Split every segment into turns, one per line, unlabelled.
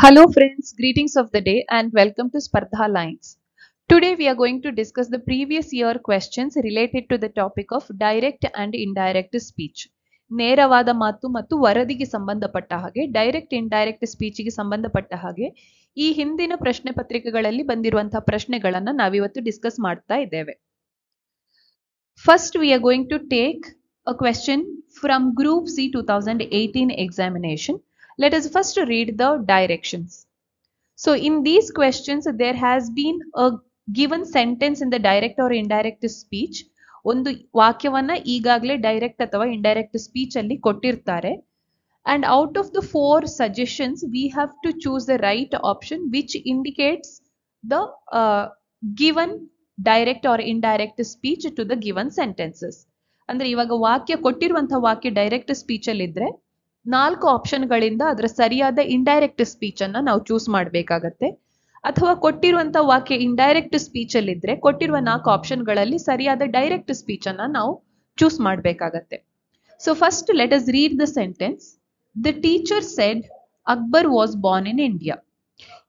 Hello friends, greetings of the day and welcome to Spardha Lines. Today we are going to discuss the previous year questions related to the topic of direct and indirect speech. ನೇರವಾದ ಮಾತು ಮತ್ತು ವರದಿಗೆ ಸಂಬಂಧಪಟ್ಟ ಹಾಗೆ direct indirect ಸ್ಪೀಚಿಗೆ ಸಂಬಂಧಪಟ್ಟ ಹಾಗೆ ಈ ಹಿಂದಿನ ಪ್ರಶ್ನೆ ಪತ್ರಿಕೆಗಳಲ್ಲಿ ಬಂದಿರುವಂತಹ ಪ್ರಶ್ನೆಗಳನ್ನು ನಾವಿವತ್ತು ಡಿಸ್ಕಸ್ ಮಾಡ್ತಾ ಇದ್ದೇವೆ first we are going to take a question from group C two thousand eighteen examination Let us first read the directions. So in these questions, there has been a given sentence in the direct or indirect speech. ಒಂದು ವಾಕ್ಯವನ್ನ ಈಗಾಗಲೇ direct ಅಥವಾ indirect speech ಅಲ್ಲಿ ಕೊಟ್ಟಿರ್ತಾರೆ and out of the four suggestions we have to choose the right option which indicates the given direct or indirect speech to the given sentences ಅಂದ್ರೆ ಇವಾಗ ವಾಕ್ಯ ಕೊಟ್ಟಿರುವಂತಹ ವಾಕ್ಯ ಡೈರೆಕ್ಟ್ ಸ್ಪೀಚ್ ಅಲ್ಲಿ ಇದ್ರೆ ನಾಲ್ಕು ಆಪ್ಷನ್ಗಳಿಂದ ಅದರ ಸರಿಯಾದ ಇಂಡೈರೆಕ್ಟ್ ಸ್ಪೀಚ್ ಅನ್ನ ನಾವು ಚೂಸ್ ಮಾಡಬೇಕಾಗತ್ತೆ ಅಥವಾ ಕೊಟ್ಟಿರುವಂತ ವಾಕ್ಯ ಇಂಡೈರೆಕ್ಟ್ ಸ್ಪೀಚ್ ಅಲ್ಲಿ ಇದ್ರೆ ಕೊಟ್ಟಿರುವ ನಾಲ್ಕು ಆಪ್ಷನ್ಗಳಲ್ಲಿ ಸರಿಯಾದ ಡೈರೆಕ್ಟ್ ಸ್ಪೀಚ್ ಅನ್ನ ನಾವು ಚೂಸ್ ಮಾಡಬೇಕಾಗತ್ತೆ so first let us read the sentence the teacher said Akbar was born in India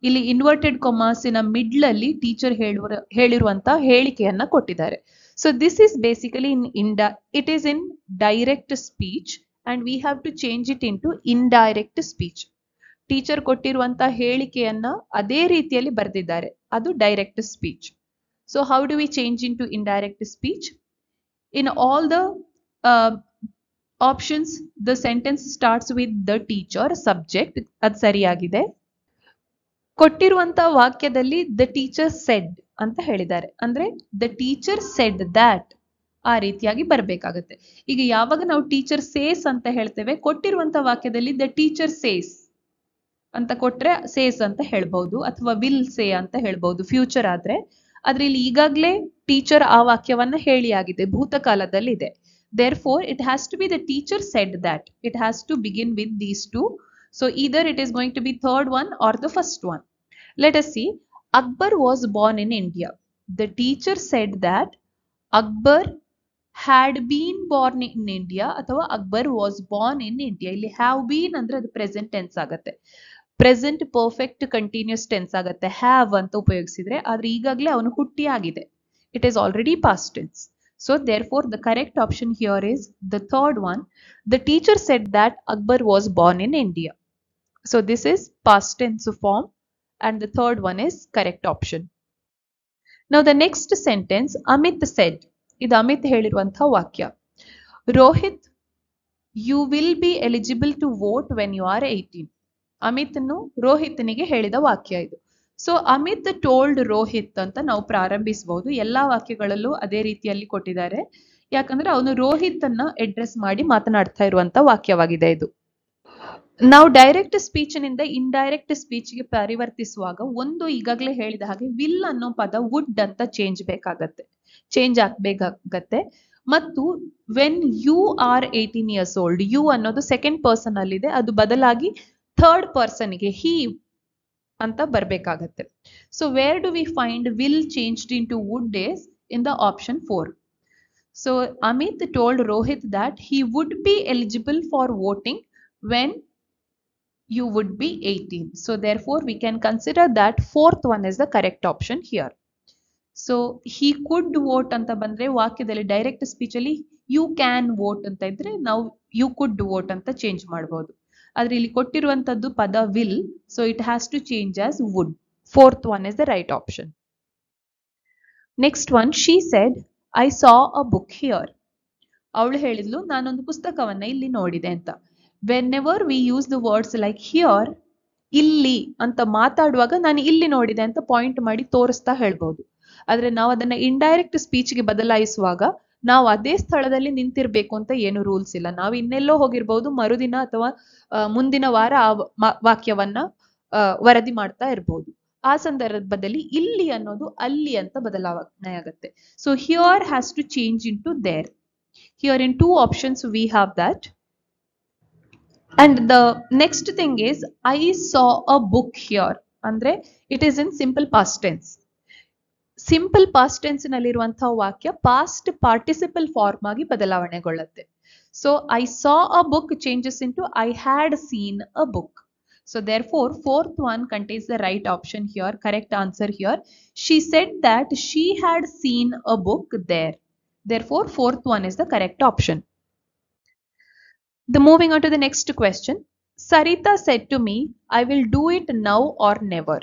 ಇಲ್ಲಿ ಇನ್ವರ್ಟೆಡ್ ಕೊಮಾಸಿನ ಮಿಡ್ಲ್ ಅಲ್ಲಿ ಟೀಚರ್ ಹೇಳುವ ಹೇಳಿರುವಂತಹ ಹೇಳಿಕೆಯನ್ನ ಕೊಟ್ಟಿದ್ದಾರೆ so this is basically in ಇಂಡ it is in direct speech and we have to change it into indirect speech teacher ಕೊಟ್ಟಿರುವಂತಹ ಹೇಳಿಕೆಯನ್ನ ಅದೇ ರೀತಿಯಲ್ಲಿ ಬರೆದಿದ್ದಾರೆ ಅದು direct speech so how do we change into direct speech in all the options the sentence starts with the teacher subject ಅದು ಸರಿಯಾಗಿದೆ ಕೊಟ್ಟಿರುವಂತಹ ವಾಕ್ಯದಲ್ಲಿ ದ ಟೀಚರ್ ಸೆಡ್ ಅಂತ ಹೇಳಿದ್ದಾರೆ ಅಂದ್ರೆ ದ ಟೀಚರ್ ಸೆಡ್ ದ್ಯಾಟ್ ಆ ರೀತಿಯಾಗಿ ಬರಬೇಕಾಗುತ್ತೆ ಈಗ ಯಾವಾಗ ನಾವು ಟೀಚರ್ ಸೇಸ್ ಅಂತ ಹೇಳ್ತೇವೆ ಕೊಟ್ಟಿರುವಂತ ವಾಕ್ಯದಲ್ಲಿ ದ ಟೀಚರ್ ಸೇಸ್ ಅಂತ ಕೊಟ್ರೆ ಸೇಸ್ ಅಂತ ಹೇಳ್ಬಹುದು ಅಥವಾ ವಿಲ್ ಸೇ ಅಂತ ಹೇಳ್ಬಹುದು ಫ್ಯೂಚರ್ ಆದ್ರೆ ಆದ್ರೆ ಇಲ್ಲಿ ಈಗಾಗಲೇ ಟೀಚರ್ ಆ ವಾಕ್ಯವನ್ನ ಹೇಳಿ ಆಗಿದೆ ಭೂತಕಾಲದಲ್ಲಿ ಇದೆ therefore it has to be the teacher said that it has to begin with these two so either it is going to be third one or the first one let us see Akbar was born in India the teacher said that Akbar had been born in India ಅಥವಾ Akbar was born in India ಇಲ್ಲಿ have been ಅಂದ್ರೆ ಅದು present tense ಆಗುತ್ತೆ present perfect continuous tense ಆಗುತ್ತೆ have ಅಂತ ಉಪಯೋಗಿಸಿದ್ರೆ ಆದ್ರೆ ಈಗಾಗಲೇ ಅವನು ಹುಟ್ಟಿ ಆಗಿದೆ it is already past tense so therefore the correct option here is the third one the teacher said that Akbar was born in India so this is past tense form and the third one is correct option now the next sentence Amit said ಇದು ಅಮಿತ್ ಹೇಳಿರುವಂತಹ ವಾಕ್ಯ Rohit you will be eligible to vote when you are eighteen ಅಮಿತ್ನು ರೋಹಿತ್ನಿಗೆ ಹೇಳಿದ ವಾಕ್ಯ ಇದು so Amit told Rohit ಅಂತ ನಾವು ಪ್ರಾರಂಭಿಸಬಹುದು ಎಲ್ಲಾ ವಾಕ್ಯಗಳಲ್ಲೂ ಅದೇ ರೀತಿಯಲ್ಲಿ ಕೊಟ್ಟಿದ್ದಾರೆ ಯಾಕಂದ್ರೆ ಅವನು ರೋಹಿತ್ ಅನ್ನ ಅಡ್ರೆಸ್ ಮಾಡಿ ಮಾತನಾಡ್ತಾ ಇರುವಂತ ವಾಕ್ಯವಾಗಿದೆ ಇದು ನಾವು ಡೈರೆಕ್ಟ್ ಸ್ಪೀಚ್ನಿಂದ ಇಂಡೈರೆಕ್ಟ್ ಗೆ ಪರಿವರ್ತಿಸುವಾಗ ಒಂದು ಈಗಾಗಲೇ ಹೇಳಿದ ಹಾಗೆ ವಿಲ್ ಅನ್ನೋ ಪದ ವುಡ್ ಅಂತ ಚೇಂಜ್ ಬೇಕಾಗತ್ತೆ ಚೇಂಜ್ ಆಗಬೇಕಾಗತ್ತೆ ಮತ್ತು when you are eighteen years old you ಅನ್ನೋದು ಸೆಕೆಂಡ್ ಪರ್ಸನ್ ಅಲ್ಲಿದೆ ಅದು ಬದಲಾಗಿ ಥರ್ಡ್ ಪರ್ಸನ್ಗೆ ಹಿ ಅಂತ ಬರಬೇಕಾಗತ್ತೆ so where do we find will changed into would days in the option four so Amit told Rohit that he would be eligible for voting when you would be 18. So therefore, we can consider that fourth one is the correct option here. So he could vote ಅಂತ ಬಂದ್ರೆ ವಾಕ್ಯದಲ್ಲಿ direct speech ಅಲ್ಲಿ you can vote ಅಂತ ಇದ್ರೆ ನಾವು you could vote ಅಂತ change ಮಾಡ್ಬೋದು ಆದ್ರೆ ಇಲ್ಲಿ ಕೊಟ್ಟಿರುವಂತದ್ದು ಪದ will so it has to change as would fourth one is the right option next one she said I saw a book here ಅವಳು ಹೇಳಿದ್ಲು ನಾನೊಂದು ಪುಸ್ತಕವನ್ನ ಇಲ್ಲಿ ನೋಡಿದೆ ಅಂತ whenever we use the words like here ಇಲ್ಲಿ ಅಂತ ಮಾತಾಡುವಾಗ ನಾನು ಇಲ್ಲಿ ನೋಡಿದೆ ಅಂತ ಪಾಯಿಂಟ್ ಮಾಡಿ ತೋರಿಸ್ತಾ ಹೇಳ್ಬಹುದು ಆದರೆ ನಾವು ಅದನ್ನ ಇಂಡೈರೆಕ್ಟ್ ಸ್ಪೀಚ್ಗೆ ಬದಲಾಯಿಸುವಾಗ ನಾವು ಅದೇ ಸ್ಥಳದಲ್ಲಿ ನಿಂತಿರ್ಬೇಕು ಅಂತ ಏನು ರೂಲ್ಸ್ ಇಲ್ಲ ನಾವು ಇನ್ನೆಲ್ಲೋ ಹೋಗಿರ್ಬೋದು ಮರುದಿನ ಅಥವಾ ಮುಂದಿನ ವಾರ ಆ ವಾಕ್ಯವನ್ನ ವರದಿ ಮಾಡ್ತಾ ಇರ್ಬೋದು ಆ ಸಂದರ್ಭದಲ್ಲಿ ಇಲ್ಲಿ ಅನ್ನೋದು ಅಲ್ಲಿ ಅಂತ ಬದಲಾವಣೆ ಆಗುತ್ತೆ so here has to change into there here in two options we have that and the next thing is I saw a book here ಅಂದ್ರೆ it is in simple past tense Simple past tense in ಟೆನ್ಸ್ನಲ್ಲಿರುವಂತಹ ವಾಕ್ಯ past participle form ಆಗಿ ಬದಲಾವಣೆಗೊಳ್ಳುತ್ತೆ so So I saw a book changes into I had seen a book. So therefore, fourth one contains the right option here, correct answer here. She said that she had seen a book there. Therefore, fourth one is the correct option. The moving on to the next question. Sarita said to me, I will do it now or never.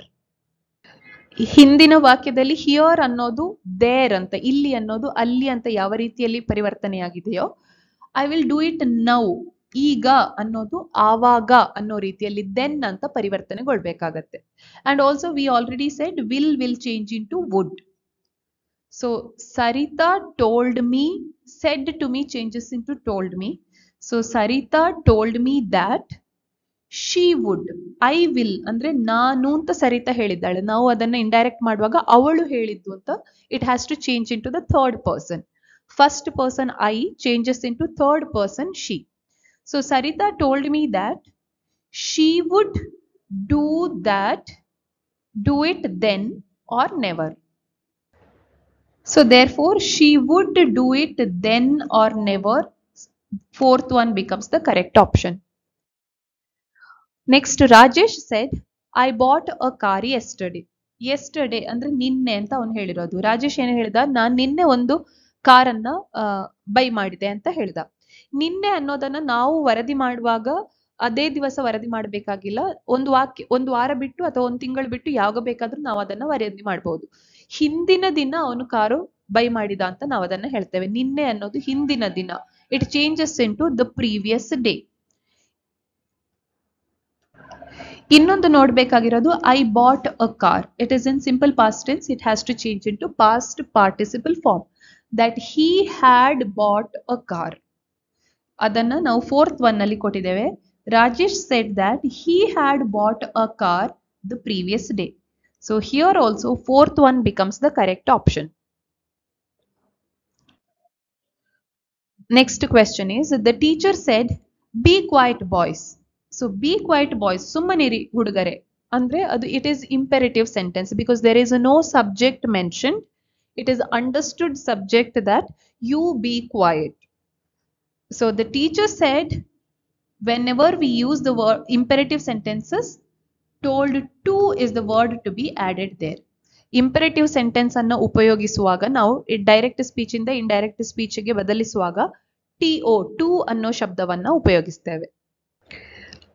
ಹಿಂದಿನ ವಾಕ್ಯದಲ್ಲಿ here ಅನ್ನೋದು there ಅಂತ ಇಲ್ಲಿ ಅನ್ನೋದು ಅಲ್ಲಿ ಅಂತ ಯಾವ ರೀತಿಯಲ್ಲಿ ಪರಿವರ್ತನೆಯಾಗಿದೆಯೋ I will do it now ಈಗ ಅನ್ನೋದು ಆವಾಗ ಅನ್ನೋ ರೀತಿಯಲ್ಲಿ ದೆನ್ ಅಂತ ಪರಿವರ್ತನೆಗೊಳ್ಬೇಕಾಗತ್ತೆ and also we already said will will change into would so Sarita told me said to me changes into told me so Sarita told me that she would I will ಅಂದ್ರೆ ನಾನು ಅಂತ ಸರಿತಾ ಹೇಳಿದ್ದಾಳೆ ನಾವು ಅದನ್ನ indirect ಮಾಡುವಾಗ ಅವಳು ಹೇಳಿದ್ದು ಅಂತ it has to change into the third person first person I changes into third person she so Sarita told me that she would do that do it then or never so therefore she would do it then or never fourth one becomes the correct option next Rajesh said I bought a car yesterday yesterday ಅಂದ್ರೆ ನಿನ್ನೆ ಅಂತ ಅವನು ಹೇಳಿರೋದು ರಾಜೇಶ್ ಏನು ಹೇಳಿದ ನಾನು ನಿನ್ನೆ ಒಂದು ಕಾರನ್ನ ಬೈ ಮಾಡಿದೆ ಅಂತ ಹೇಳ್ದ ನಿನ್ನೆ ಅನ್ನೋದನ್ನ ನಾವು ವರದಿ ಮಾಡುವಾಗ ಅದೇ ದಿವಸ ವರದಿ ಮಾಡಬೇಕಾಗಿಲ್ಲ ಒಂದು ವಾಕ್ಯ ಒಂದು ವಾರ ಬಿಟ್ಟು ಅಥವಾ ಒಂದು ತಿಂಗಳು ಬಿಟ್ಟು ಯಾವಾಗ ಬೇಕಾದ್ರೂ ನಾವು ಅದನ್ನ ವರದಿ ಮಾಡಬಹುದು ಹಿಂದಿನ ದಿನ ಅವನು ಕಾರು ಬೈ ಮಾಡಿದ ಅಂತ ನಾವು ಅದನ್ನ ಹೇಳ್ತೇವೆ ನಿನ್ನೆ ಅನ್ನೋದು ಹಿಂದಿನ ದಿನ it changes into the previous day ಇನ್ನೊಂದು ನೋಡಬೇಕಾಗಿರೋದು I bought a car it is in simple past tense it has to change into past participle form that he had bought a car ಅದನ್ನ ನಾವು fourth one ನಲ್ಲಿ ಕೊಟ್ಟಿದ್ದೇವೆ Rajesh said that he had bought a car the previous day so here also fourth one becomes the correct option next question is the teacher shed B quiet, boys so be quiet boys ಸುಮ್ಮನೆ ಹುಡುಗರೆ ಅಂದ್ರೆ ಅದು it is imperative sentence because there is no subject mention it is understood subject that you be quiet so the teacher said whenever we use the word imperative sentences told to is the word to be added there imperative sentence ಅನ್ನು ಉಪಯೋಗಿಸುವಾಗ ನಾವು direct speech ಸ್ಪೀಚಿಂದ speech ಸ್ಪೀಚ್ಗೆ ಬದಲಿಸುವಾಗ T O to ಅನ್ನೋ ಶಬ್ದವನ್ನ ಉಪಯೋಗಿಸ್ತೇವೆ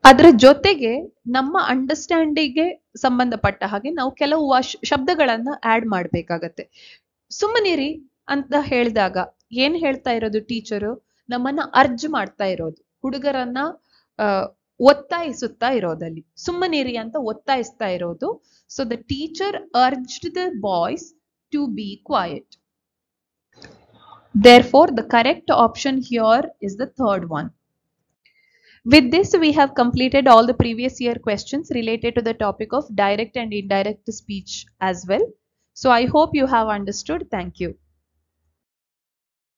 ಅದರ ಜೊತೆಗೆ ನಮ್ಮ ಗೆ ಸಂಬಂಧಪಟ್ಟ ಹಾಗೆ ನಾವು ಕೆಲವು ಶಬ್ದಗಳನ್ನ ಆಡ್ ಮಾಡ್ಬೇಕಾಗತ್ತೆ ಸುಮ್ಮನಿರಿ ಅಂತ ಹೇಳಿದಾಗ ಏನ್ ಹೇಳ್ತಾ ಇರೋದು ಟೀಚರು ನಮ್ಮನ್ನ ಅರ್ಜ್ ಮಾಡ್ತಾ ಇರೋದು ಹುಡುಗರನ್ನ ಒತ್ತಾಯಿಸುತ್ತಾ ಇರೋದಲ್ಲಿ ಸುಮ್ಮನಿರಿ ಅಂತ ಒತ್ತಾಯಿಸ್ತಾ ಇರೋದು so the teacher urged the boys to be quiet therefore the correct option here is the third one With this, we have completed all the previous year questions related to the topic of direct and indirect speech as well. So I hope you have understood. Thank you.